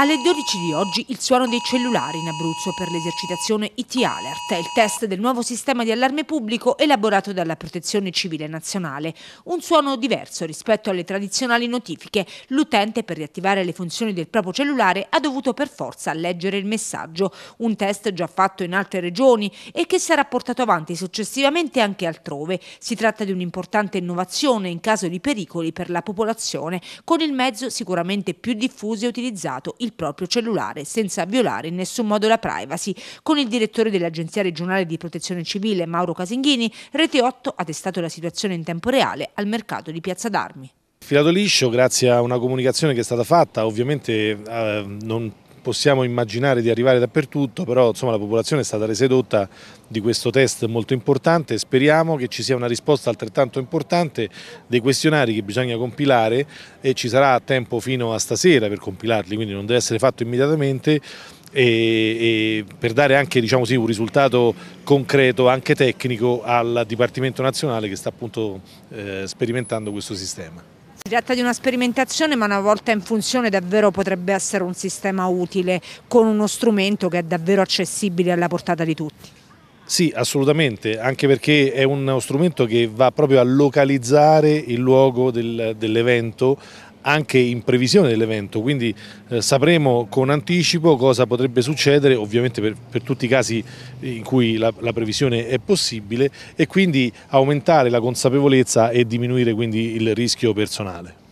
Alle 12 di oggi il suono dei cellulari in Abruzzo per l'esercitazione IT Alert, il test del nuovo sistema di allarme pubblico elaborato dalla Protezione Civile Nazionale. Un suono diverso rispetto alle tradizionali notifiche. L'utente per riattivare le funzioni del proprio cellulare ha dovuto per forza leggere il messaggio, un test già fatto in altre regioni e che sarà portato avanti successivamente anche altrove. Si tratta di un'importante innovazione in caso di pericoli per la popolazione, con il mezzo sicuramente più diffuso e utilizzato, il il proprio cellulare senza violare in nessun modo la privacy. Con il direttore dell'Agenzia regionale di protezione civile Mauro Casinghini, Rete 8 ha testato la situazione in tempo reale al mercato di Piazza d'Armi. Filato liscio grazie a una comunicazione che è stata fatta, ovviamente eh, non possiamo immaginare di arrivare dappertutto, però insomma, la popolazione è stata resedotta edotta di questo test molto importante speriamo che ci sia una risposta altrettanto importante dei questionari che bisogna compilare e ci sarà tempo fino a stasera per compilarli, quindi non deve essere fatto immediatamente. E, e per dare anche diciamo sì, un risultato concreto, anche tecnico, al Dipartimento nazionale che sta appunto eh, sperimentando questo sistema. Si tratta di una sperimentazione ma una volta in funzione davvero potrebbe essere un sistema utile con uno strumento che è davvero accessibile alla portata di tutti. Sì, assolutamente, anche perché è uno strumento che va proprio a localizzare il luogo del, dell'evento, anche in previsione dell'evento, quindi eh, sapremo con anticipo cosa potrebbe succedere, ovviamente per, per tutti i casi in cui la, la, previsione è possibile e quindi aumentare la consapevolezza e diminuire quindi il rischio personale.